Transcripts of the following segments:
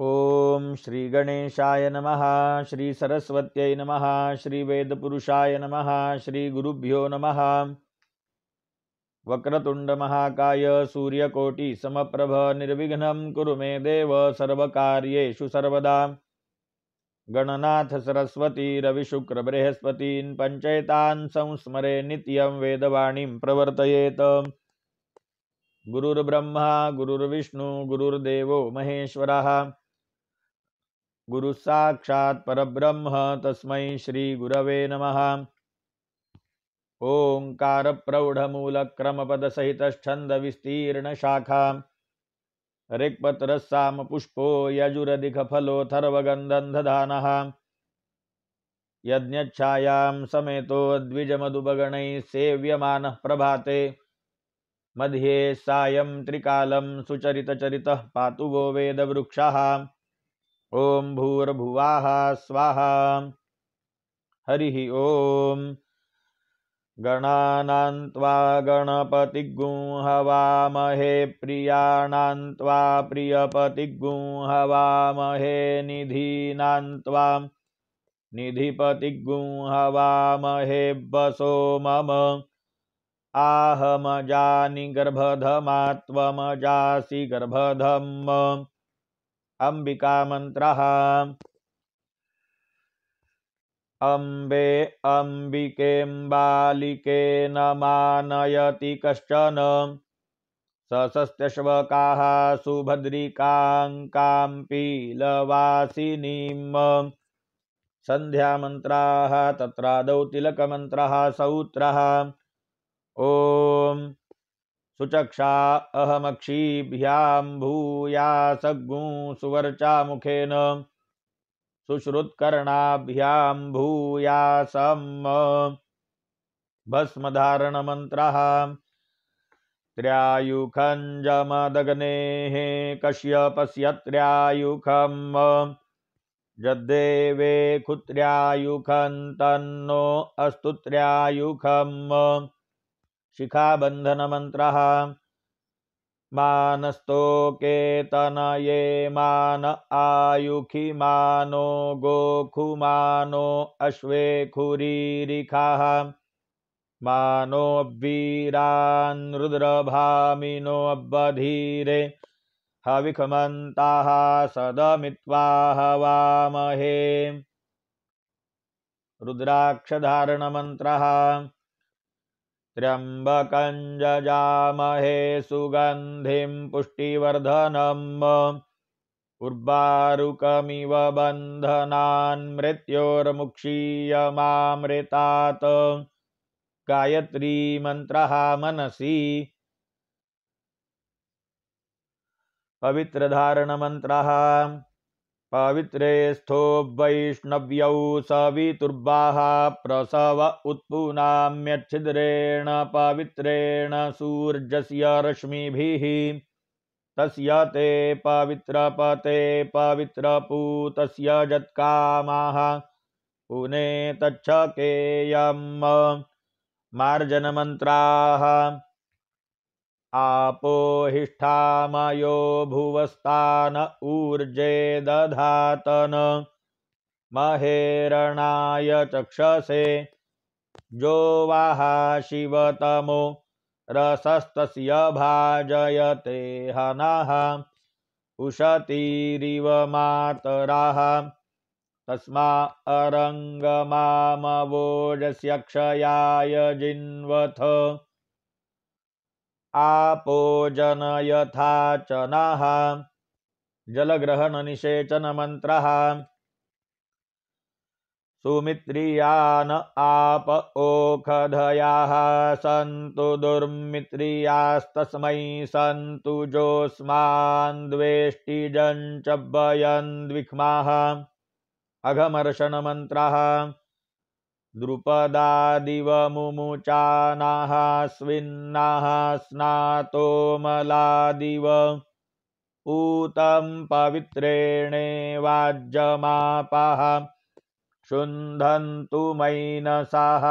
नम श्री नमः नम नमः श्रीवेदपुरुषाय नमः श्रीगुरुभ्यो नमः वक्रतुण्डमहाकाय सूर्यकोटिसमप्रभ निर्विघ्नं कुरु मे देव सर्वकार्येषु सर्वदा गणनाथ सरस्वती बृहस्पती पञ्चैतान् संस्मरे नित्यं वेदवाणीं प्रवर्तयेत् गुरुर्ब्रह्मा गुरुर्विष्णु गुरुर्देवो महेश्वरः गुरु साक्षात परब्रह्म तस्मै श्री नमः ओंकार प्रौढ़मूल क्रम पद सहित छंद विस्तीर्ण शाखा पुष्पो यजुरदिख फलो थर्वगंधधानः यज्ञच्छायां समेतो द्विजमदुपगणैः सेव्यमानः प्रभाते मध्ये सायं त्रिकालं सुचरितचरितः पातु वो वेदवृक्षः ओम भूर्भुवा स्वाहा हरिः ॐ गणानान्त्वा गणपतिगुंहवामहे प्रियाणान्त्वा प्रियपतिगुंहवामहे निधीनान्त्वा निधिपतिगुंहवामहे वसो मम आहमजानि गर्भधमात्वमजासि गर्भधम अंबिका मंत्र अम्बे अम्बिकेम्बालिके न मानयति कश्चन सशस्त्यश्वकाः सुभद्रिकां कां तत्रादौ तिलकमन्त्रः सौत्रः ॐ सुचक्षा अहमक्षीभ्यां भूया सग्गू सुवर्चा मुखेन सुश्रुत्कर्णाभ्यां भस्मधारण भस्मधारणमन्त्रः त्र्यायुखं कश्यपस्य त्र्यायुखम् जद्देवे खुत्र्यायुखं तन्नो अस्तु शिखाबन्धनमन्त्रः मानस्तोकेतनये मान आयुखि मानो गोखुमानो अश्वेखुरीरिखाः मानोऽब्बीरान्रुद्रभामिनोऽबधीरे हविखमन्ताः सदमित्वाहवामहे रुद्राक्षधारणमन्त्रः त्र्यम्बकं जजामहे सुगन्धिं पुष्टिवर्धनम् उर्वारुकमिव बन्धनान् मृत्योर्मुक्षीयमामृतात् गायत्रीमन्त्रः मनसि पवित्रधारणमन्त्रः पवित्रे स्थो वैष्णव्यौ सवितुर्वाः प्रसव उत्पूनाम्यच्छिद्रेण पवित्रेण सूर्यस्य रश्मिभिः तस्य ते पवित्रपते पवित्रपूतस्य जत्कामाः पुने तच्छकेयम् मार्जनमन्त्राः आपो आपोहिष्ठामयो भुवस्तान ऊर्जे दधातन महेरणाय चक्षसे जोवाः शिवतमो रसस्तस्य भाजयते हनः उशतीरिव मातराः तस्मा अरङ्गमामवोजस्य क्षयाय जिन्वथ आपो जन यथा च नः जलग्रहणनिषेचनमन्त्रः सुमित्रियान आप ओखधयाः सन्तु दुर्मित्रियास्तस्मै सन्तु जोऽस्मान्द्वेष्टिजञ्च वयन्द्विक्माः अघमर्षणमन्त्रः द्रुपदादिव मुमुचानाः स्विन्नाः स्नातोमलादिव ऊतं पवित्रेणेवाज्यमापः क्षुन्धन्तु मैनसाः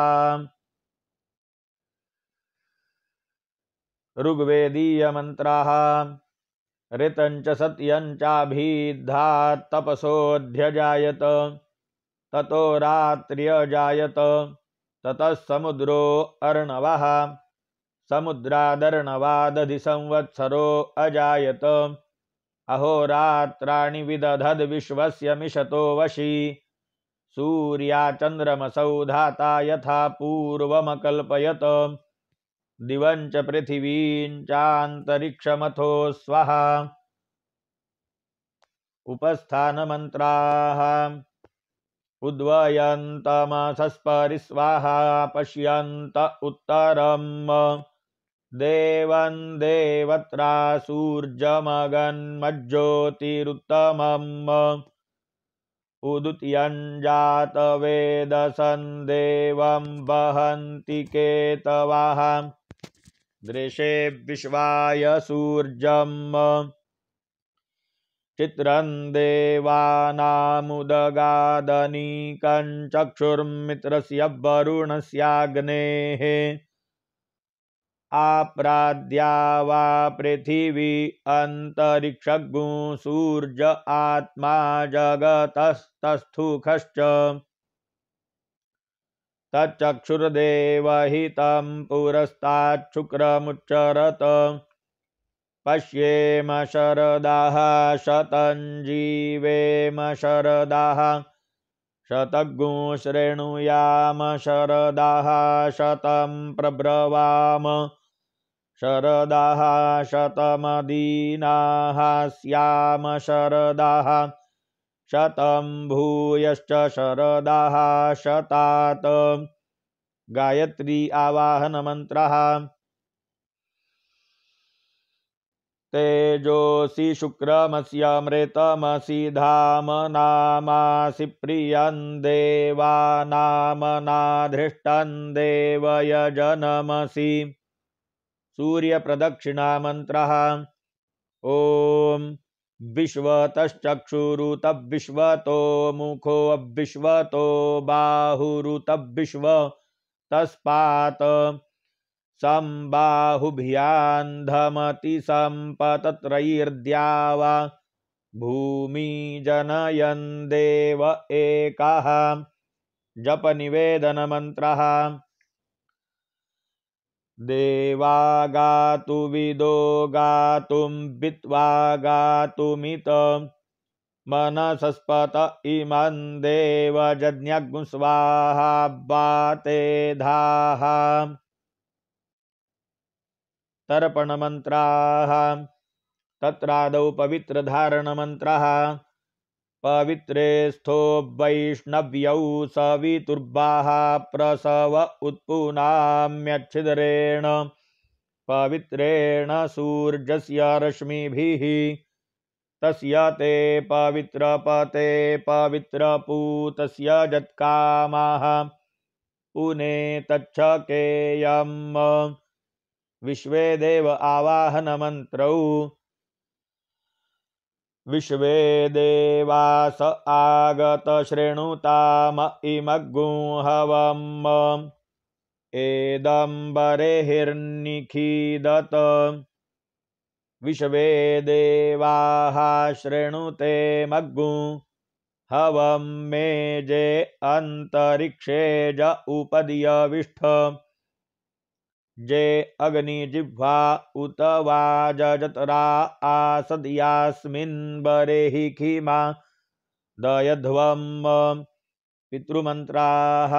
ऋग्वेदीयमन्त्राः ऋतञ्च सत्यञ्चाभिद्धात्तपसोऽध्यजायत ततो रात्र्यजायत तत समुद्रो अर्णव समुद्रादर्णवादधि संवत्सरो अजात अहोरात्राणि विदधद विश्व मिशतो वशी सूर्याचन्द्रमसौ धाता यथा पूर्वमकल्पयत पृथिवी च पृथिवीञ्चान्तरिक्षमथो उपस्थान मंत्रा उद्वयन्तमसस्परि स्वाहा पश्यन्त उत्तरं देवं देवत्रासूजमगन्मज्ज्योतिरुत्तमम् उदु यञ्जातवेदसन्देवं वहन्ति केतवाः दृशे विश्वाय सूर्यम् चित्रं देवानामुदगादनीकञ्चक्षुर्मित्रस्य वरुणस्याग्नेः आप्राद्या वा पृथिवी अन्तरिक्षग् सूर्य आत्मा जगतस्तस्थुखश्च तच्चक्षुर्देवहितं पुरस्ताच्छुक्रमुच्चरत पश्येम शरदाः शतं जीवेम शरदाः शतघोश्रेणुयाम शरदाः शतं प्रब्रवाम शरदाः शतमदीनाः स्याम शरदाः शतं भूयश्च शरदाः शतात् गायत्री आवाहनमन्त्रः तेजोसी शुक्रमस्यामृतमसि धाम नामासि प्रियं देवानामनाधृष्टं देवयजनमसि सूर्यप्रदक्षिणामन्त्रः ॐ विश्वतश्चक्षुरुतविश्वतो मुखोऽविश्वतो बाहुरुतविश्व तस्पात् सम्बाहुभियान्धमति सम्पतत्रयीर्द्यावा भूमि जनयन् देव एकः जपनिवेदनमन्त्रः देवा गातु विदो गातुं वित्वा गातुमित मनसस्पत इमं देवजज्ञग् स्वाहा वाते धाः तर्पणमन्त्राः तत्रादौ मंत्र पवित्रे स्थो वैष्णव्यौ सवितुर्बा प्रसव उत्पूनाम्यच्छिदरेण पवित्रेण सूर्यस्य रश्मिभिः तस्य ते पवित्रपते पवित्रपूतस्य जत्कामाः पुने तच्छकेयम् विश्वे देव आवाहनमन्त्रौ विश्वे देवास आगतशृणुताम इमग्गुहवम् एदम्बरे हिर्निखीदत विश्वे देवाः शृणुते मग्गु हवं मे जे अन्तरिक्षे ज उपदियविष्ठ जय अग्निजिह्वा उत वा जजतरा आसद्यास्मिन्बरेहि खिमा दयध्वं पितृमन्त्राः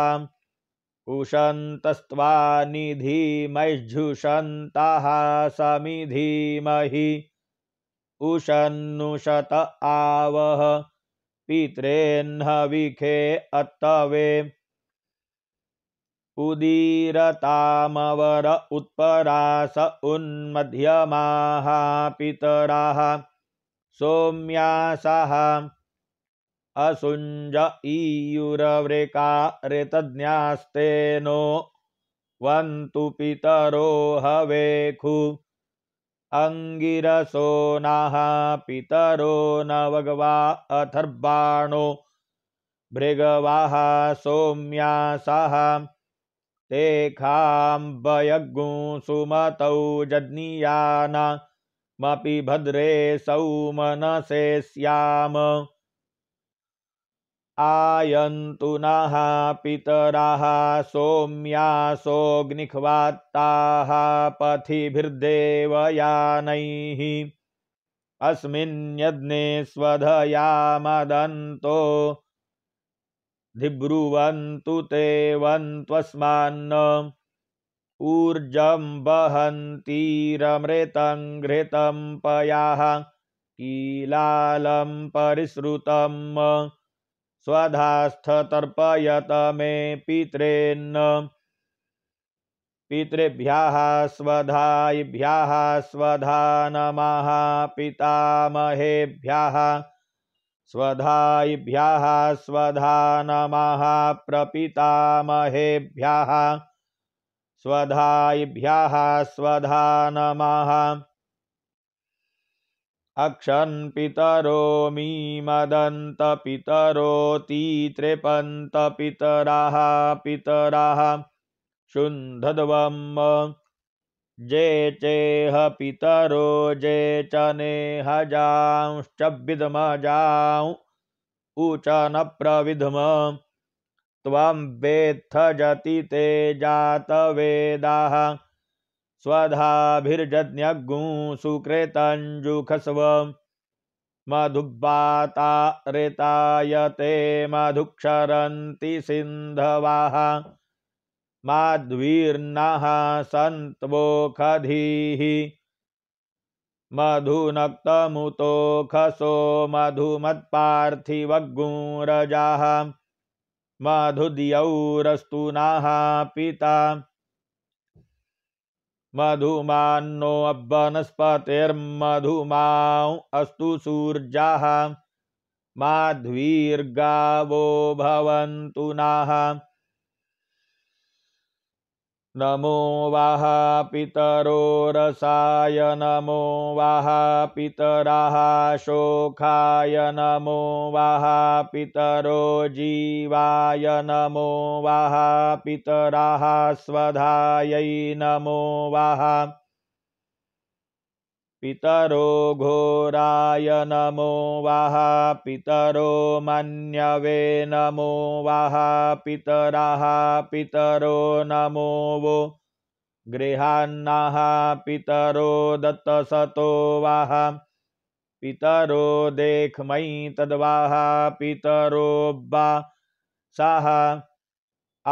उशन्तस्त्वा निधीमैझ्झुषन्ताः समिधीमहि उशन्नुशत आवह पित्रेह्नविखे अत्तवे उदीरतामवर उत्परास उन्मध्यमाः पितराः सोम्यासः असुञ्ज ईयुरवृका ऋतज्ञास्ते नो वन्तु पितरो हवेखु अङ्गिरसो नाः पितरो न वगवा अथर्बाणो भृगवाः सोम्यासः ते सुमतौ ज॒ज्ञियानामपि भद्रे सौमनसे स्याम आयन्तु नः पितराः सोम्यासोऽग्निह्वात्ताः पथिभिर्देवयानैः अस्मिन् स्वधया मदन्तो धिब्रुवन्तु ते वन्त्वस्मान्न ऊर्जं वहन्तीरमृतं घृतं पयाः कीलालं परिसृतं स्वधास्थतर्पयत मे पित्रेन्न पितृभ्यः स्वधायिभ्यः स्वधा नमः पितामहेभ्यः स्वधाभ्यः स्वधा नमः प्रपितामहेभ्यः स्वधाभ्यः स्वधा नमः अक्षन्पितरो मीमदन्तपितरोऽतितृपन्तपितरः पितरः शुन्धद्वम् जे चेह पितरो जे चने नेह जाऊ ऊच न प्रविधम त्वं वेत्थ जति ते जात वेदाः स्वधाभिर्जज्ञगुं सुकृतञ्जुखस्व मधुब्बाता ऋतायते मधुक्षरन्ति सिन्धवाः माध्वीर्नः सन्त्वोखधीः मधुनक्तमुतो खसो मधुमत्पार्थिवगुरजाः नीता नाः पिता मधुमान्नो अब्बनस्पतिर्मधुमाँ अस्तु सूर्याः माध्वीर्गावो भवन्तु नाः नमो वाहा पितरो रसाय नमो वा पितराः शोकाय नमो वा पितरो जीवाय नमो वाहा पितराः स्वधायै नमो वा पितरो घोराय नमो वाह पितरो मन्यवे नमो वाह पितरः पितरो नमो वो गृहान्नः पितरो दत्तसतो वाह पितरो देखमयि तद्वाह पितरो बा सः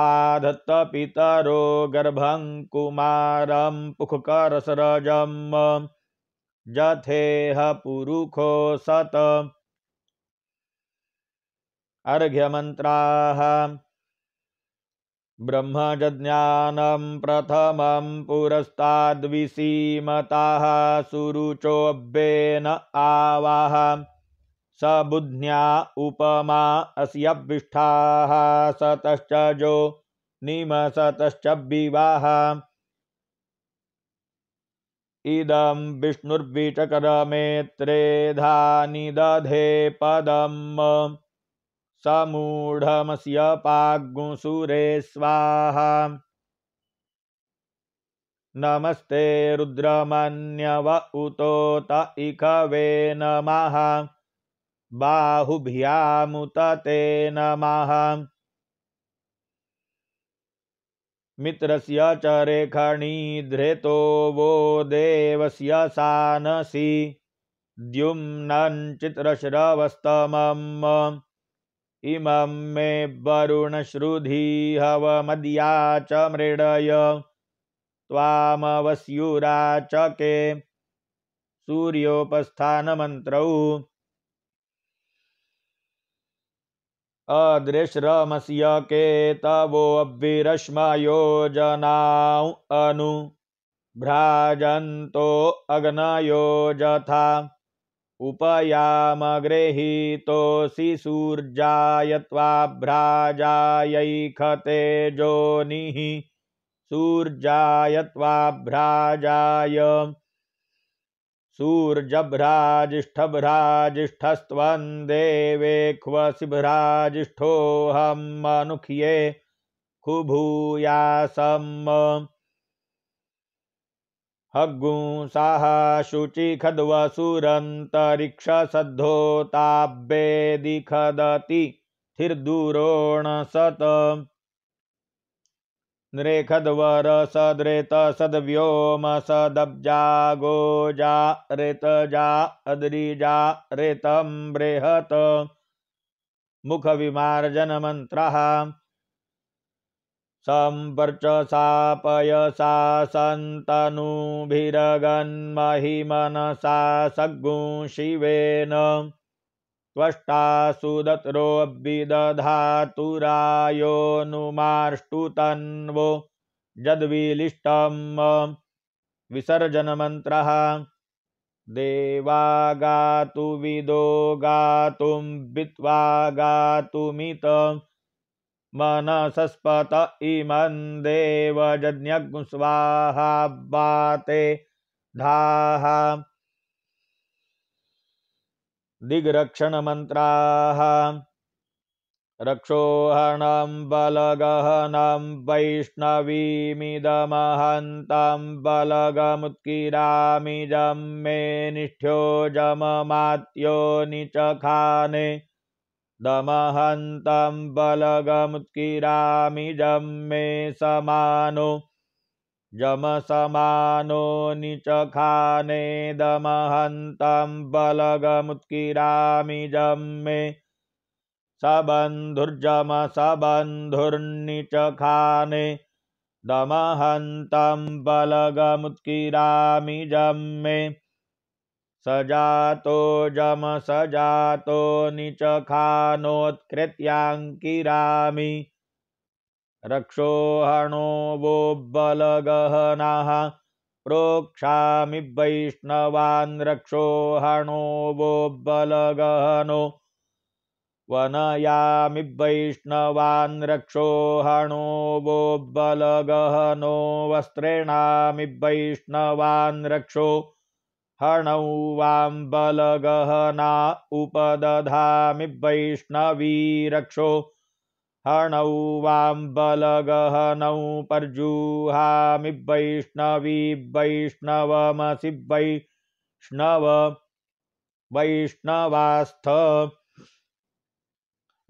आधत्तपितरो गर्भं कुमारं पुखकरसरजम् जथेह पुरुखो सत अर्घ्यमन्त्राः ब्रह्मजज्ञानं प्रथमं पुरस्ताद्विसीमताः आवाह स सबुध्न्या उपमा अस्यभिष्ठाः सतश्च जो निमसतश्च विवाह इदं विष्णुर्बीजकरमेत्रेधानि दधे पदम् समूढमस्य पाग्गुसुरे स्वाहा नमस्ते रुद्रमन्यव उतोत इखवे नमः बाहुभ्यामुत ते नमः मित्रस्याच रेखाणी धृतो वो देवस्य सानसि चित्रश्रवस्तम इमं मे हव हवमद्या च मृडय त्वामवस्युरा च के सूर्योपस्थानमन्त्रौ अदृश्रमस्य के तवो तवोऽभिरश्मयोजनाँ अनु भ्राजन्तो अग्नयो यथा उपयामगृहीतोऽसि सूर्यायत्वाभ्राजायैखतेजोनिः सूर्यायत्वाभ्राजाय सूर्यभ्राजिष्ठभ्राजिष्ठस्त्वं देवेक्वसिभ्राजिष्ठोऽहं मनुख्ये खुभूयासम् हग्गुंसाः शुचिखद्वसुरन्तरिक्षसद्धोताब्येदि खदति थिर्दुरोणसत नृखद्वर सदृत सद्व्योम सदब्जा गोजा ऋतजा अद्रिजा ऋतं बृहत् मुखविमार्जनमन्त्रः सम्पर्चसापयसा सन्तनुभिरगन्महिमनसा सग्गुं शिवेन त्वष्टासुदत्रो विदधातुरायोनुमार्ष्टुतन्वो जद्विलिष्टं विसर्जनमन्त्रः देवागातु विदो गातुं वित्वा गातुमित मनसस्पत इमं स्वाहा वाते धाः दिग्रक्षणमन्त्राः रक्षोहणं बलगहनं वैष्णवीमिदमहन्तं बलगमुत्किरामिजं मे निष्ठ्यो जममात्योनि च खाने दमहन्तं बलगमुत्किरामिजं मे समानो जम जमसमानो निचखानेदमहन्तं बलगमुत्किरामि जं मे सबन्धुर्जमसबन्धुर्निचखाने दमहन्तं बलगमुत्किरामि जमे मे सजातो जम सजातो निचखानोत्कृत्याङ्किरामि रक्षोहणो वोब्बलगहनः प्रोक्षामि वैष्णवान् रक्षोहणो वोब्बलगहनो वनयामि वैष्णवान् वो बलगहनो वस्त्रेणामि वैष्णवान् रक्षो हणौ वां बलगहना उपदधामि वैष्णवी रक्षो हणौ वाम्बलगहनौ पर्जुहामिवैष्णवीवैष्णवमसि वैष्णव वैष्णवास्थ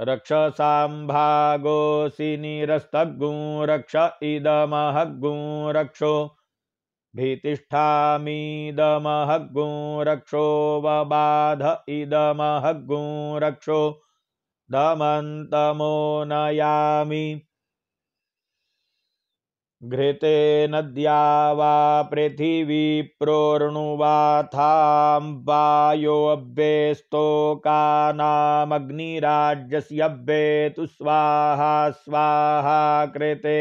रक्षसाम्भागोऽसि निरस्तग्गुं रक्ष इदमहग्गुं रक्षो भीतिष्ठामीदमहग्गुं रक्षो वबाध इदमहग्गुं रक्षो दमन्तमो नयामि घृते नद्या वा॑पृथि॒वी प्रोणुवाथाम् वायो॒भ्ये स्तोकानाम॒ग्निरा॒ज्यस्य॒भेतु॒ स्वाहा॑ स्वाहा कृते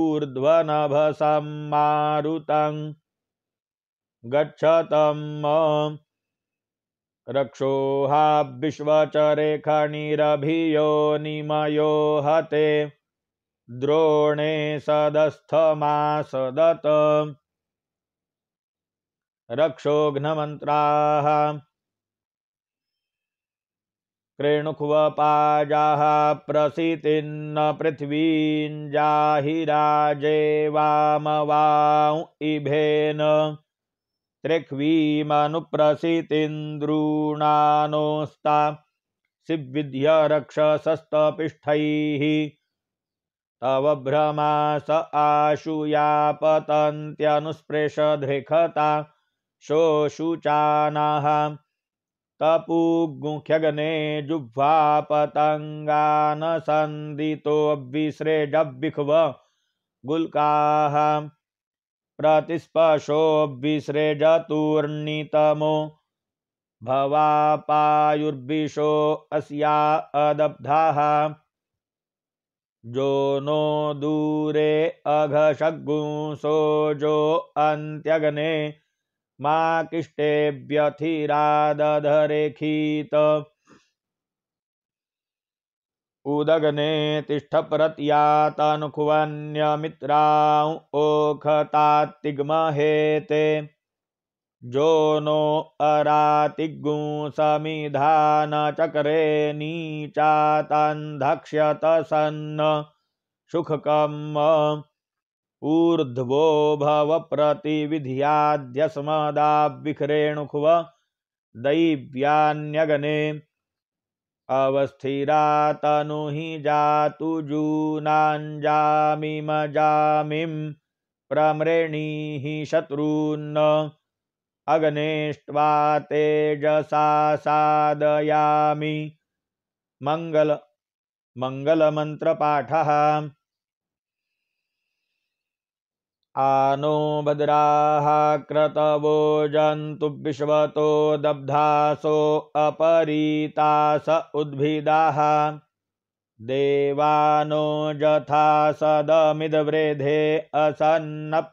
ऊर्ध्वनभसं मारुतं गच्छतम् रक्षोहाभिश्वचरेखणिरभियो निमयो हते द्रोणे सदत रक्षोघ्नमन्त्राः क्रेणुक्वपाजाः प्रसितिन्न पृथिवीञ्जाहि राजे वामवाँ इभेन त्रिक्वीमनुप्रसितेन्द्रूणानोऽस्ता सिद्ध्य रक्षसस्तपिष्ठैः तव भ्रमा स आशुयापतन्त्यनुस्पृशधृखता शोशुचानाः तपूगुह्यगने जुह्वापतङ्गानसन्दितोऽभिसृजभिख्व गुल्काः प्रतिस्पाशोऽभिसृजतुर्नितमो भवापायुर्भिषो अस्या अदब्धाः जो नो दूरे जो अन्त्यग्ने मा किष्टेभ्यथिरादधरेखीत उदगने तिष्ठ तिष्ठप्रत्यातनुखुवन्यमित्राँ ओखतात्तिग्महेते जो नो अरातिगु अरातिगुं चक्रे नीचातन्धक्ष्यत सन्न सुखकम् ऊर्ध्वो भवप्रतिविधियाद्यस्मदाभिख्रेणुखुव दैव्यान्यगने अवस्थिरा तनु हि जातु जूनाञ्जामिमजामिं प्रमृणीहि शत्रून् अग्नेष्ट्वा तेजसा मंगल मङ्गल मङ्गलमन्त्रपाठः आ नो भद्रा क्रतवो जन्तु विश्वतो दब्धासो अपरीता स उद्भिदा देवानो यथा सदमिदवृधे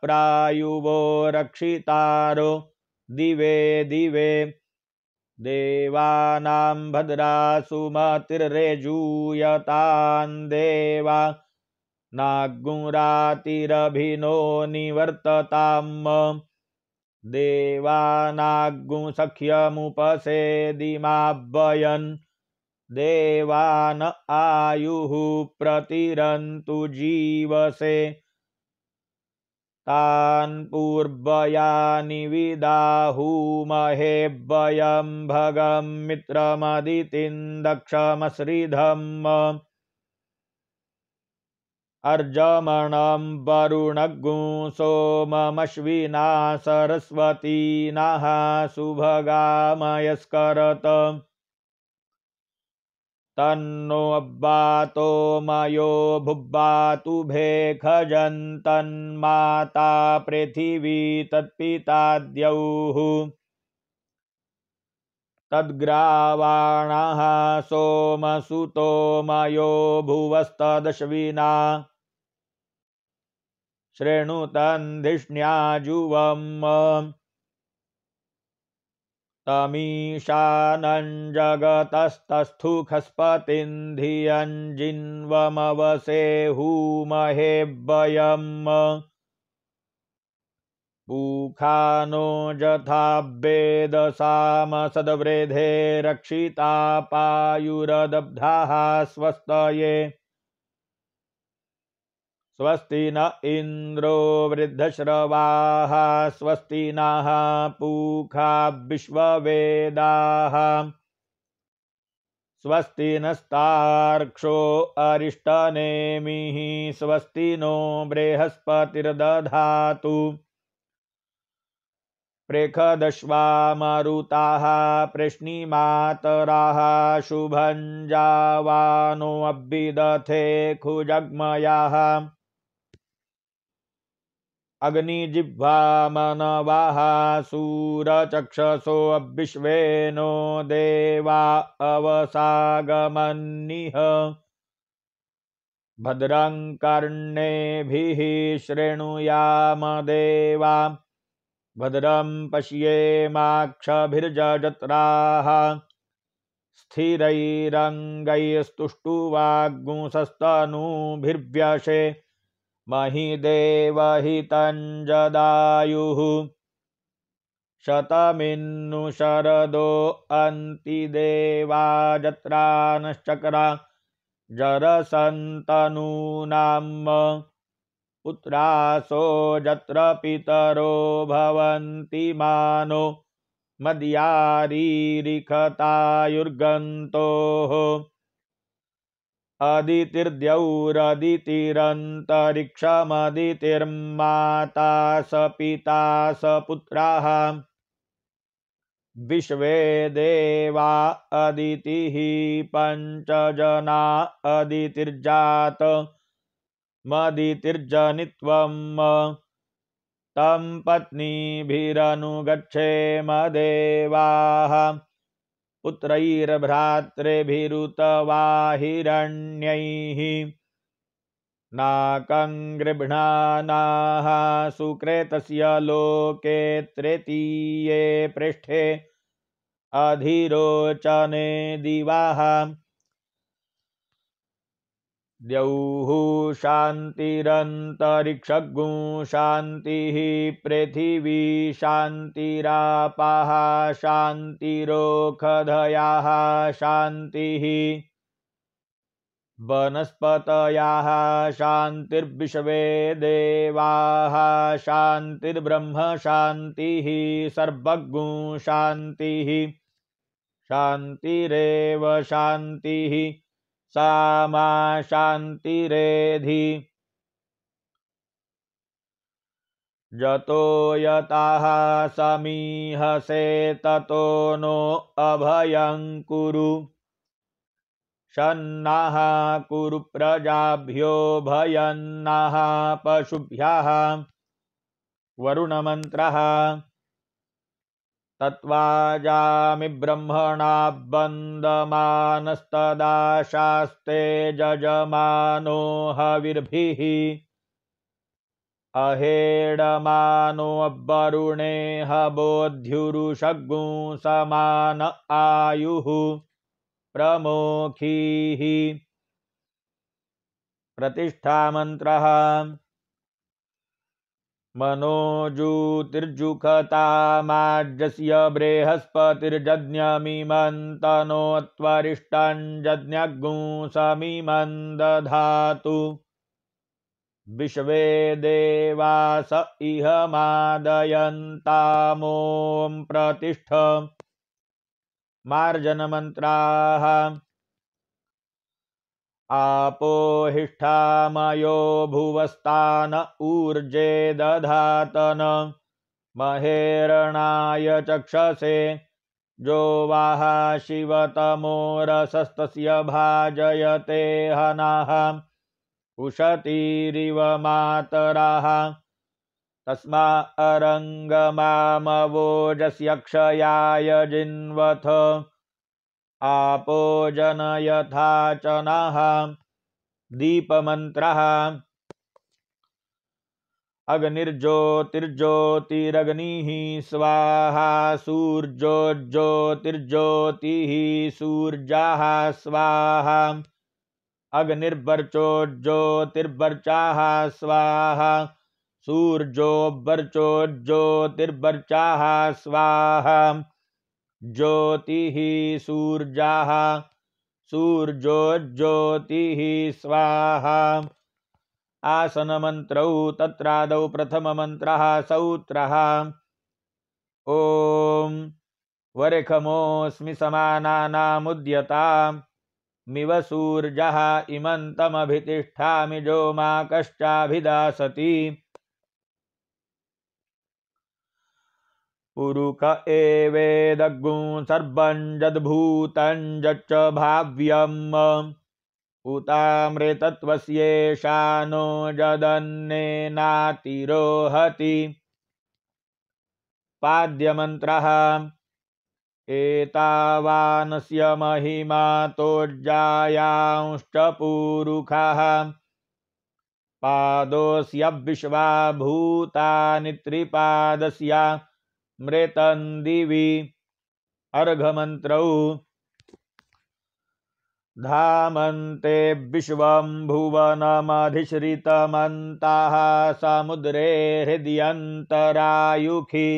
प्रायुवो रक्षितारो दिवे दिवे देवानां भद्रा भद्रासुमतिर्रेजूयतान् देवा नाग्गुरातिरभिनो निवर्तताम् देवानाग्गुसख्यमुपसेदिमाभ्वयन् देवान आयुः प्रतिरन्तु जीवसे तान् पूर्वयानि विदाहुमहेभ्वयं भगं मित्रमदितिं अर्जमणं वरु॑णग् सोममश्विना सरस्वती नः सुभगामयस्करत तन्नो अब्बातो मयो भुब्बातु भे खजन्तन्माता पृथिवी तत्पि॒ता द्यौः तद्ग्रावाणः मयो भुवस्तदश्विना शृणुतन्धिष्ण्याजुवम् तमीशानं जगतस्तस्थुखस्पतिं धियञ्जिन्वमवसेहूमहेभयम् पूखानो यथा वेदसामसद्वृधे रक्षिता पायुरदब्धाः स्वस्तये स्वस्ति न इन्द्रो वृद्धश्रवाः स्वस्ति नः पूखा विश्ववेदाः स्वस्ति नस्तार्क्षो अरिष्टनेमिः स्वस्ति नो बृहस्पतिर्दधातु प्रेखदश्वा मरुताः प्रेष्णिमातराः शुभञ्जावानोऽब्बिदथे खुजग्मयाः अग्निजिह्वा विश्व नो देवा अवसागमन्निह भद्रं कर्णेभिः शृणुयाम देवा भद्रं पश्येमाक्षभिर्जत्राः स्थिरैरङ्गैस्तुष्टुवाग्मुसस्तनूभिर्व्यशे महि देवहितञ्जदायुः शतमिन्नु शरदो अन्ति देवा जत्रानश्चक्रा जरसन्तनूनाम् पुत्रासो जत्र पितरो भवन्ति मानो मद्यारीरिखतायुर्गन्तोः आदितिर्द्यौरदितिरन्तरिक्षमदितिर्माता स पिता स पुत्राः विश्वे देवा अदितिः पञ्चजना अदितिर्जात मदितिर्जनित्वम् तं पत्नीभिरनुगच्छेम देवाः पुत्रैर्भ्रातृभिरुत वा हिरण्यैः नाकङ्गृभ्णानाः सुक्रेतस्य लोके तृतीये पृष्ठे अधिरोचने दिवाः द्यौः शान्तिरन्तरिक्षगुं शान्तिः पृथिवी शान्तिरापाः शान्तिरोखधयाः शान्तिः वनस्पत शान्तिर्विश्वे देवाः शान्तिर्ब्रह्म शान्तिः सर्वगुं शान्तिः शान्तिरेव शान्तिः सामा शान्तिरेधि जतो यताः समीहसे ततो नो अभयं कुरु शन्नः कुरु प्रजाभ्यो भयन्नः पशुभ्यः वरुणमन्त्रः तत्त्वाजामि ब्रह्मणा वन्दमानस्तदाशास्ते जजमानोहविर्भिः अहेळमानोऽवरुणेह बोध्युरुष॒ग्ुं समान आयुः प्रमोखीः प्रतिष्ठामन्त्रः मनोजूतिर्जुखतामाजस्य बृहस्पतिर्जज्ञमिमन्तनोत्वरिष्टाञ्जज्ञो समिमन्दधातु विश्वे देवास इह मादयन्तामों प्रतिष्ठ मार्जनमन्त्राः आपोहिष्ठामयो भुवस्तान ऊर्जे दधातन महेरणाय चक्षसे जो वाः शिवतमो रसस्तस्य भाजयते हनाः उशतीरिव मातराः तस्मा अरङ्गमामवोजस्य क्षयाय जिन्वथ आपो जन यथा च नः दीपमन्त्रः अग्निर्ज्योतिर्ज्योतिरग्निः स्वाहा सूर्योज्योतिर्ज्योतिः सूर्याः स्वाहा अग्निर्वर्चोज्योतिर्वर्चाः स्वाहा सूर्योर्वर्चोज्योतिर्वर्चाः स्वाहा ज्योति ज्योतिः सूर्याः सूर्यो ज्योतिः स्वाहा आसनमन्त्रौ तत्रादौ प्रथममन्त्रः सौत्रः ॐ वरखमोऽस्मि समानानामुद्यताम् मिव सूर्यः इमन्तमभितिष्ठामि जो मा कश्चाभिदासति उरुक एवेदगुं सर्वं जद्भूतं यच्च भाव्यम् उतामृतत्वस्येषा नो जदन्नेनातिरोहति पाद्यमन्त्रः एतावानस्य महिमातोज्जायांश्च पूरुखः पादोऽस्य विश्वा भूतानि त्रिपादस्य मृतं दिवि अर्घमन्त्रौ धामन्ते विश्वं भुवनमधिश्रितमन्ताः समुद्रे हृदयन्तरायुखि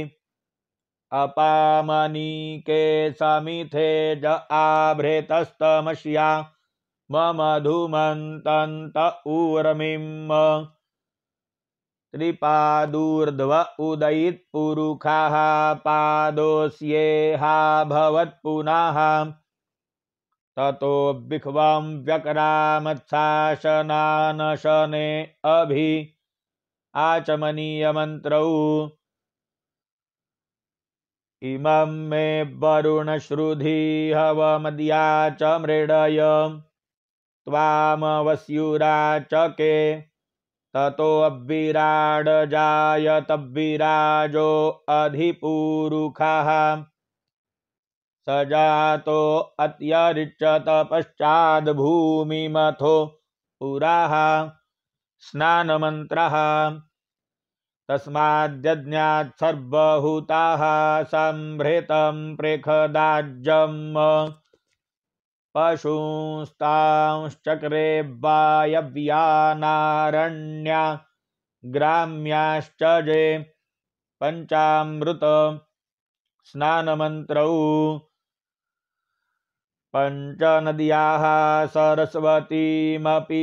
अपामनीके समिथे ज आभृतस्तमस्या ममधुमन्तन्त ऊर्मिम् त्रिपादूर्ध्व उदयित् पुरुखाः पादोऽस्येहा भवत्पुनः ततो बिह्वं व्यकरामत्साशनानशने अभि आचमनीयमन्त्रौ इमं मे वरुणश्रुधि हवमद्या च मृडय त्वामवस्युरा चके ततोऽब्विराड् जायतव्विराजो अधिपूरुखः स जातो अत्यरिचत पश्चाद्भूमिमथो पुराः स्नानमन्त्रः तस्माद्यज्ञात् सर्वभूताः सम्भृतं प्रेखदाज्यम् पशुंस्तांश्चक्रे वायव्यानारण्या ग्राम्याश्च जे पञ्चामृतस्नानमन्त्रौ पञ्चनद्याः सरस्वतीमपि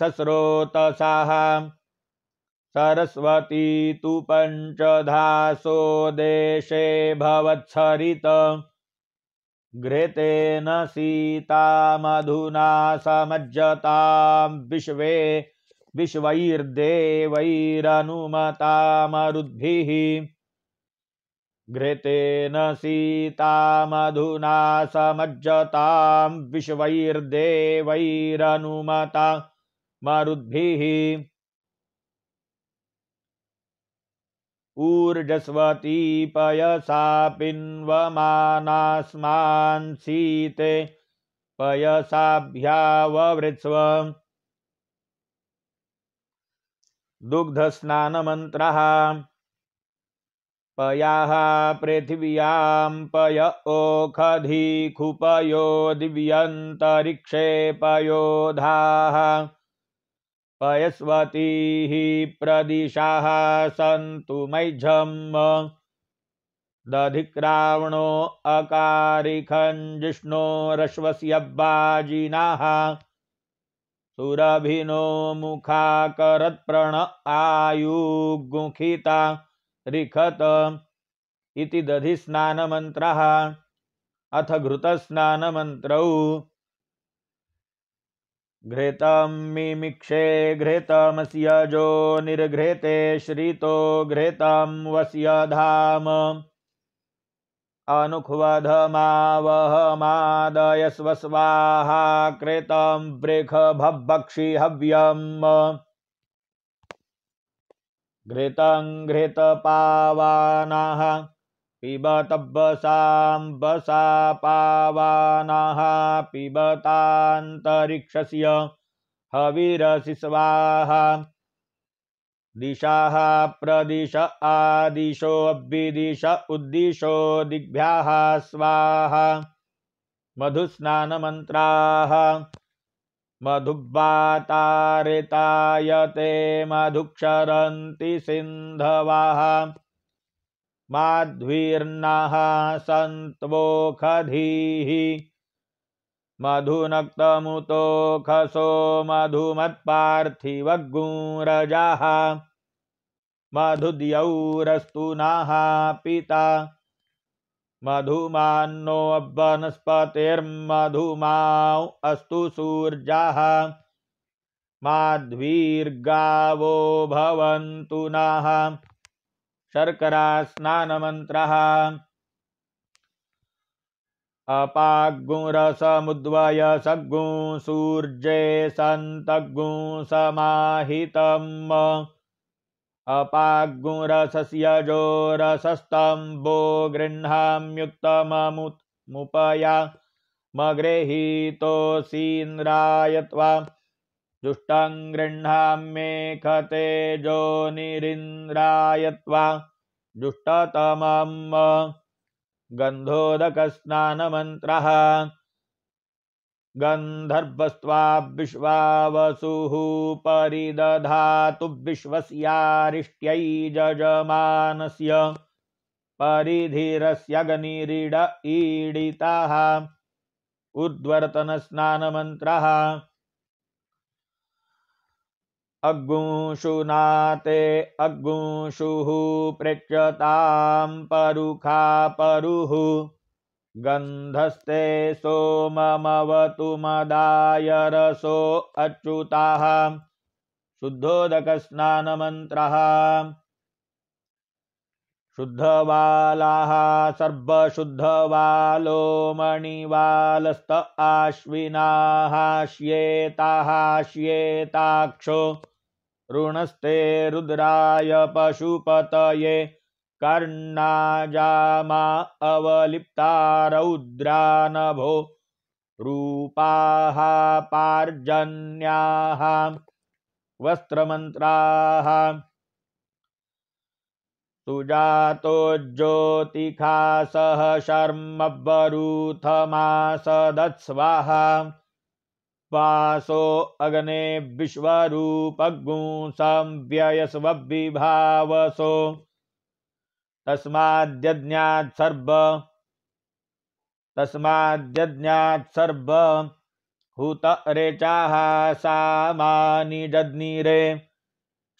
सस्रोतसाः सरस्वती तु पञ्चधासो देशे भवत्सरित घृतेन सीतामधुना समज्जतां विश्वे विश्वैर्देवैरनुमतामरुद्भिः घृतेन सीतामधुना समज्जतां विश्वैर्देवैरनुमता मरुद्भिः ऊर्जस्वती पयसा पिन्वमानास्मान् सीते पयसाभ्याववृत्स्व दुग्धस्नानमन्त्रः पयाः पृथिव्यां पय ओखधिखुपयो दिव्यन्तरिक्षे पयोधाः पयस्वतीः प्रदिशाः सन्तु दधिक्रावणो दधिवणोऽकारि जिष्णो रश्वस्य बाजिनाः सुरभिनो मुखाकरत्प्रण आयुगुखिता रिखत इति दधिस्नानमन्त्रः अथ घृतस्नानमन्त्रौ घृतं मिमिक्षे घृतमस्यजो निर्घृते श्रितो घृतं वस्य धाम वृख भक्षि हव्यम बृखभक्षिहव्यम् घृतं घृतपावानाः पिबतब्बसां बसा पावानाः पिबतान्तरिक्षस्य हविरसि स्वाहा दिशाः प्रदिश आदिशोऽभिदिश उद्दिशो दिग्भ्याः स्वाहा मधुस्नानमन्त्राः मधुब्वातारितायते मधुक्षरन्ति सिन्धवाः माध्वीर्नः सन्त्वोखधीः मधुनक्तमुतोखसो मधुमत्पार्थिवगुरजाः मधुद्यौरस्तु नाः पिता मधुमान्नो वनस्पतिर्मधुमाौ अस्तु सूर्याः माध्वीर्गावो भवन्तु नः शर्करा स्नानमन्त्रः अपाग्गुरसमुद्वय सग्गु सूर्ये सन्तग्गु समाहितम् अपाग्गुरसस्यजोरसस्तम्बो गृह्णाम्युत्तममुपया मगृहीतोऽसीन्द्राय त्वा जुष्टं गृह्णाम्येखते जोनिरिन्द्राय त्वा जुष्टतमं गन्धोदकस्नानमन्त्रः गन्धर्वस्त्वा विश्वावसुः परिदधातु विश्वस्यारिष्ट्यै जजमानस्य परिधिरस्य गनिरीड ईडिताः उद्वर्तनस्नानमन्त्रः अग्गुंषु नाते अग्गुंषुः पृच्छतां परुखा परुः गन्धस्ते सोममवतु मदाय रसो अच्युताः मंत्र शुद्धवाला सर्वशुद्धवालो मणिवालस्त आश्विना श्येताः श्येताक्षो ऋणस्ते रुद्राय पशुपतये कर्णाजामा अवलिप्ता रौद्रानभो रूपाः पार्जन्याः वस्त्रमन्त्राः सुजातो ज्योतिखासः शर्मवरूथमासदत्स्वाहा वासो अग्ने विश्वरूपगुंसंव्ययस्वभिभावसो तस्माद्यज्ञात् सर्व तस्माद्यज्ञात् सर्व हुत रेचाः सामानि जज्ञिरे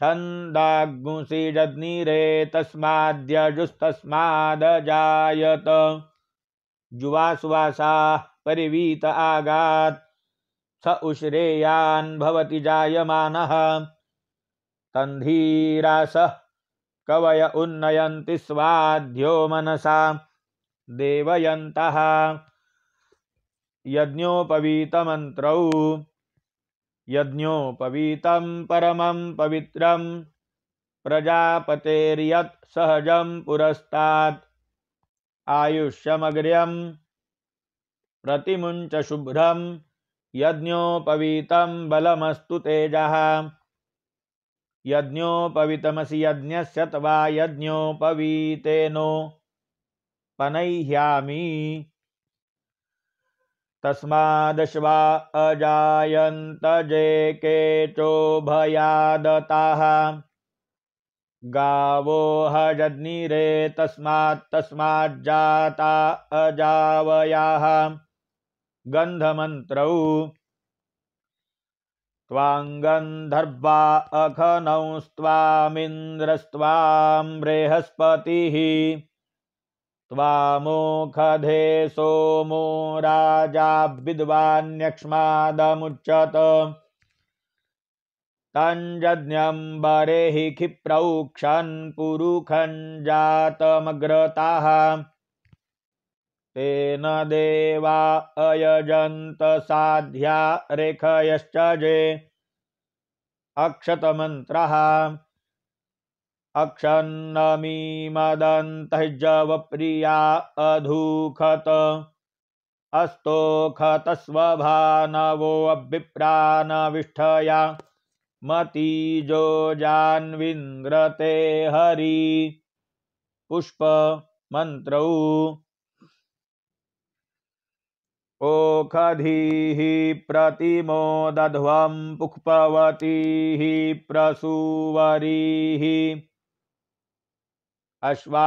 छन्दाग्गुंसि तस्माद्यजुस्तस्मादजायत परिवीत आगात् स उश्रेयान् भवति जायमानः तन्धीरासः कवय उन्नयन्ति स्वाध्यो मनसा देवयन्तः यज्ञोपवीतमन्त्रौ यज्ञोपवीतं परमं पवित्रं प्रजापतेर्यत् सहजं पुरस्तात् आयुष्यमग्र्यं प्रतिमुञ्च शुभ्रं यज्ञोपवीतं बलमस्तु तेज यज्ञोपवीतमसि यज्ञस्य तवा यज्ञोपवीतेनो पनैह्यामि तस्मादश्वा अजायन्तजे केचोभयादताः गावो हजग्निरे तस्मात् तस्माज्जाता अजावयाः गन्धमन्त्रौ त्वाङ्गन्धर्वा अखनौस्त्वामिन्द्रस्त्वां बृहस्पति त्वामोखधे सोमो राजा राजाभिद्वान्यक्ष्मादमुच्यत तञ्जज्ञं बरे क्षिप्रौक्षन् पुरुखं जातमग्रताः तेन देवा अयजन्त साध्या रेखयश्च जे अक्षतमन्त्रः अक्षन्नमीमदन्तैजवप्रिया अधूखत अस्तोखतस्वभानवोऽभिप्रानविष्ठया मतीजो जान्विन्द्रते हरि पुष्पमन्त्रौ ओखधी प्रतिमो दध्वं पुखपवती प्रसुवरीः अश्वा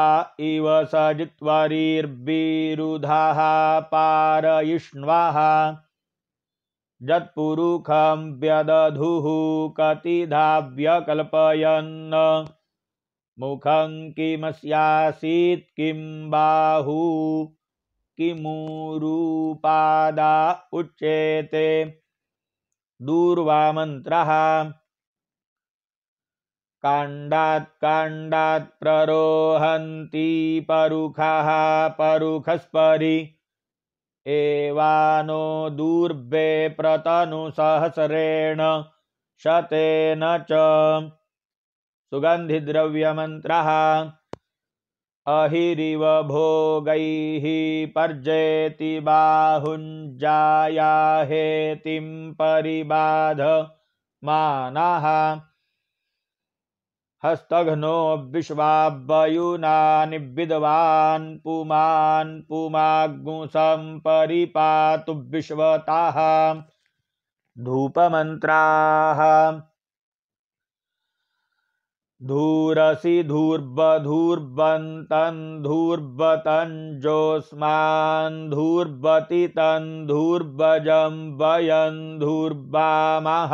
इव सजित्वरीर्विरुधाः पारयिष्ण्वाः जत्पुरुखं व्यदधुः कतिधाव्यकल्पयन् मुखं किमस्यासीत् किं बाहु किमुरूपादा उच्येते दूर्वामन्त्रः परुखः परुखस्परि एवानो दूर्भे प्रतनुसहस्रेण शतेन च सुगन्धिद्रव्यमन्त्रः अहिरिव भोगैः पर्जयति बाहुञ्जाया हेतिं परिबाध मानः हस्तघ्नो विश्वाब्बयुना निविद्वान् पुमान् पुमाग्मुसं परिपातु विश्वताः धूपमन्त्राः धूरसि धूर्बधूर्बन्तं धूर्बतञ्जोऽस्मान् धूर्बति तं धूर्बजं वयं धूर्बामः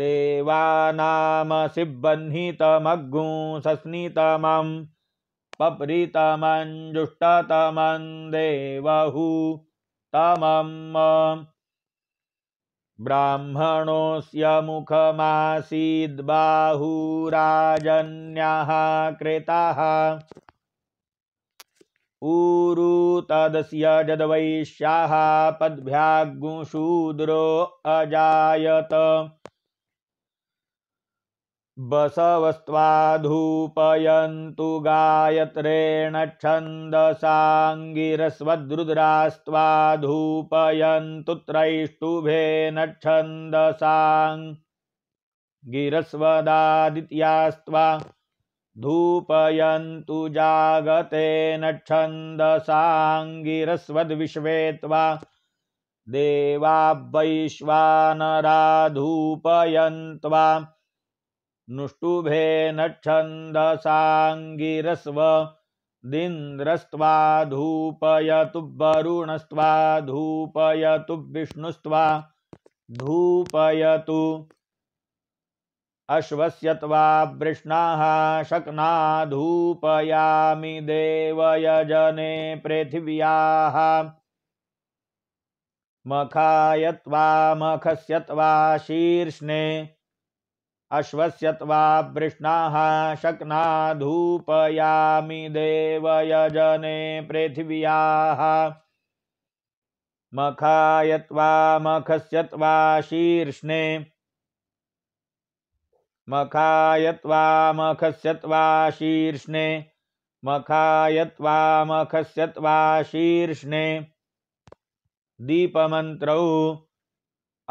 देवानामसि बह्नितमग्गुं पप्रितमञ्जुष्टतमं देवहू तमम् ब्राह्मणोऽस्य मुखमासीद्बाहूराजन्याः कृतः ऊरू तदस्य जद्वैश्याः पद्भ्याग् अजायत बसवस्त्वाधूपयन्तु गायत्रेण छन्दसाङ्गिरस्वद्रुद्रास्त्वाधूपयन्तु त्रैष्टुभेन धूपयन्तु गिरस्वदादित्यास्त्वा धूपयन्तु जागतेन छन्दसाङ्गिरस्वद्विश्वे त्वा देवा वैश्वानराधूपयन्त्वा नुष्टुभेन छन्दसाङ्गिरस्व दिन्द्रस्त्वा धूपयतु वरुणस्त्वा धूपयतु विष्णुस्त्वा धूपयतु अश्वस्य त्वा वृष्णाः शक्ना धूपयामि देवयजने पृथिव्याः मखाय त्वा मखस्य त्वा शीर्ष्णे अश्वस्यत्वा वृष्णाः शक्ना धूपयामि देवयजने पृथिव्याः मखायत्वा मखस्यत्वा शीर्ष्णे मखायत्वा मखस्यत्वा शीर्ष्णे मखायत्वा मखस्यत्वा शीर्ष्णे दीपमन्त्रौ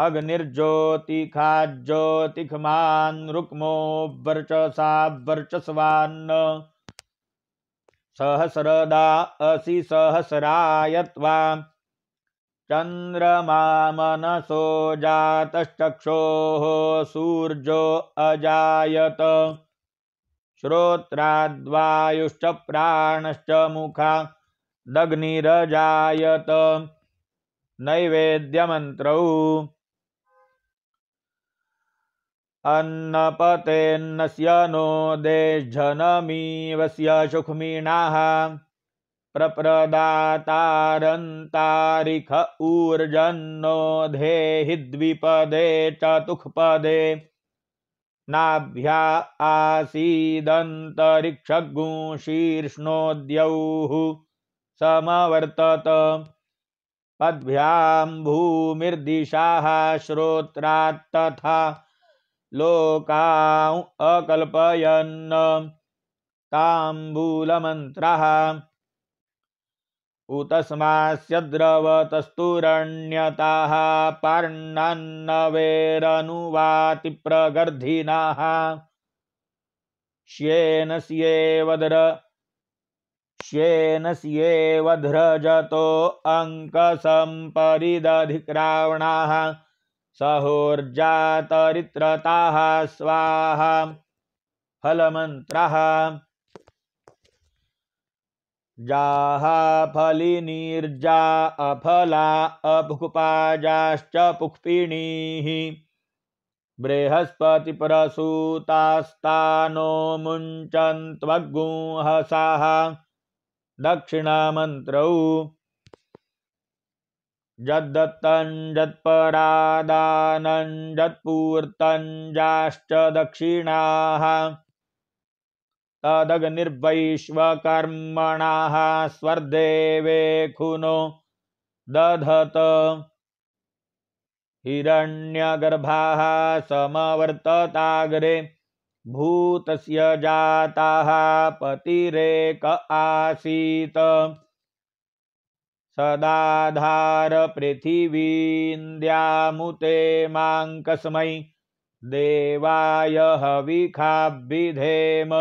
अग्निर्ज्योतिखाज्योतिखमान् वर्चसा वर्चस्वान् सहस्रदा असि सहस्राय त्वा मनसो जातश्चक्षोः अजायत श्रोत्राद्वायुश्च प्राणश्च मुखा दग्निरजायत नैवेद्यमन्त्रौ अन्नपतेन्नस्य नो देशनमीवस्य सुखमीणाः प्रप्रदातारन्तारिख ऊर्जन्नो धेहि द्विपदे चतुःपदे नाभ्या आसीदन्तरिक्षगुशीर्ष्णोद्यौः समवर्तत पद्भ्यां भूमिर्दिशाः श्रोत्रात् तथा लोका अकल्पयन् ताम्बूलमन्त्रः उतस्मास्य द्रवतस्तुरण्यताः पर्णन्नवेरनुवातिप्रगर्धिनाः श्येन स्येवद्र श्येन स्येवध्रजतो अङ्कसम्परिदधिक्रावणाः सहोर्जातरित्रताः स्वाहा फलमन्त्रः जाः फलिनीर्जा अफला अपुपाजाश्च पुक्पिणीः बृहस्पतिप्रसूतास्ता नो मुञ्चन्त्वग्गुहसाः दक्षिणामन्त्रौ यद्दत्तजत्परादानं जत्पूर्तञ्जाश्च दक्षिणाः तदग्निर्वैश्वकर्मणाः खुनो दधत हिरण्यगर्भाः समवर्तताग्रे भूतस्य जाताः पतिरेक आसीत् सदाधारपृथिवीन्द्यामुते मां कस्मै देवाय हविखाभिधेम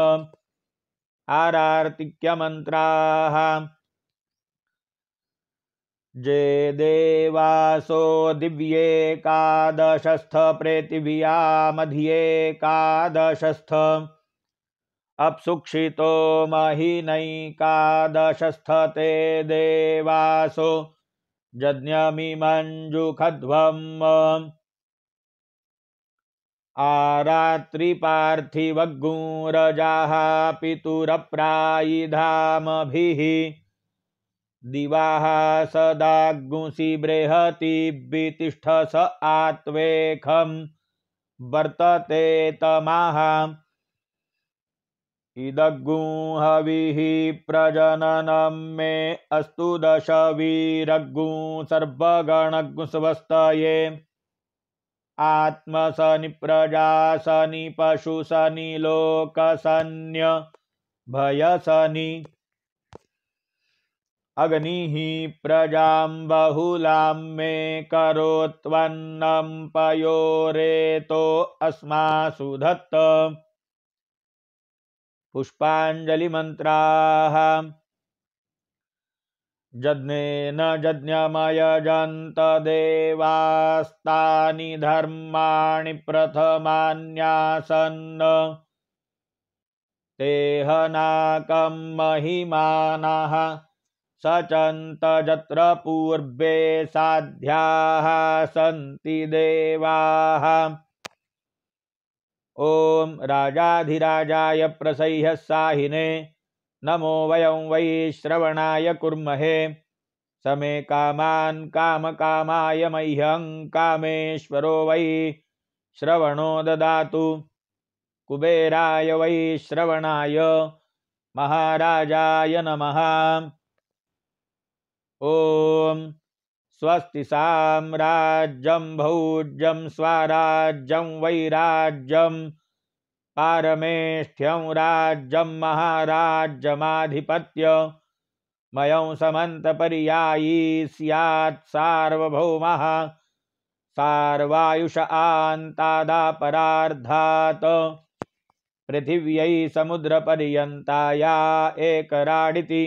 आरार्तिक्यमन्त्राः जे देवासो दिव्येकादशस्थ पृथिव्यामध्येकादशस्थ अप्सुक्षितो महिनैकादशस्थते देवासो जज्ञमिमञ्जुखध्वम् आरात्रिपार्थिवगुरजाः पितुरप्रायिधामभिः दिवाः सदाग्ंसि बृहतिभितिष्ठ स आत्वेखं वर्तते तमाः इदग्गुंहविः प्रजननं मे अस्तु दशवीरग्गुं सर्वगणग्सुवस्तये आत्मसनि प्रजासनि पशुसनि लोकसन्य भयसनि अग्निः प्रजां बहुलां मे करोत्वन्नं पयोरेतो अस्मासु धत्त पुष्पाजलिमंत्रा जज्ञेन जज्ञमयजन्तदेवास्तानि धर्माणि प्रथमान्यासन् तेहनाकं महिमानः सचन्त यत्र पूर्वे साध्याः सन्ति देवाः ॐ राजाधिराजाय प्रसह्य साहिने नमो वयं वै श्रवणाय कुर्महे समे काम कामकामाय मह्यं कामेश्वरो वै श्रवणो ददातु कुबेराय वै श्रवणाय महाराजाय नमः ॐ स्वस्ति साम्राज्यम भौज्यम स्वराज्यम वैराज्यम पारमेष्ठ्यम राज्यम महाराज्यमाधिपत्य मयं पर्यायी स्यात् सार्वभौमः सार्वायुष आन्तादापरार्धात् पृथिव्यै समुद्रपर्यन्ताया एकराडिति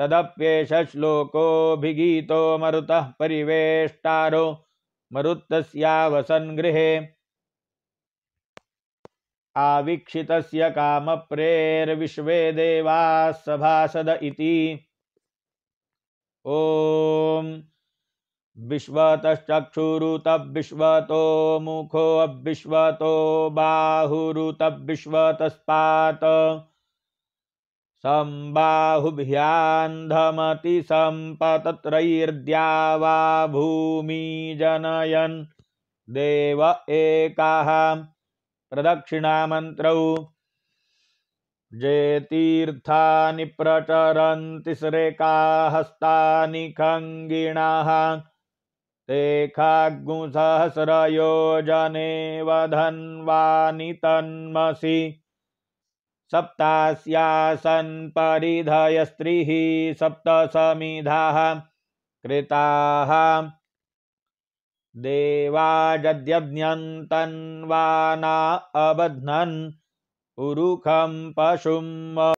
तदप्येष श्लोकोऽभिगीतो मरुतः परिवेष्टारो मरुत्तस्यावसन् गृहे आवीक्षितस्य कामप्रेर्विश्वे देवाः सभासद इति ॐ विश्वतश्चक्षुरुतविश्वतो मुखोऽविश्वतो बाहुरुतविश्वतस्पात् सम्बाहुभ्यान्धमति सम्पतत्रैर्द्या वा भूमि जनयन् देव एकाः प्रदक्षिणामन्त्रौ जे तीर्थानि प्रचरन्ति श्रेकाहस्तानि खङ्गिणाः ते खाग्मुसहस्रयोजने वधन्वानि तन्मसि सप्तास्यासन् परिधय स्त्रीः सप्तसमिधाः कृताः देवाजद्यज्ञन् अबध्नन् उरुखं पशुम्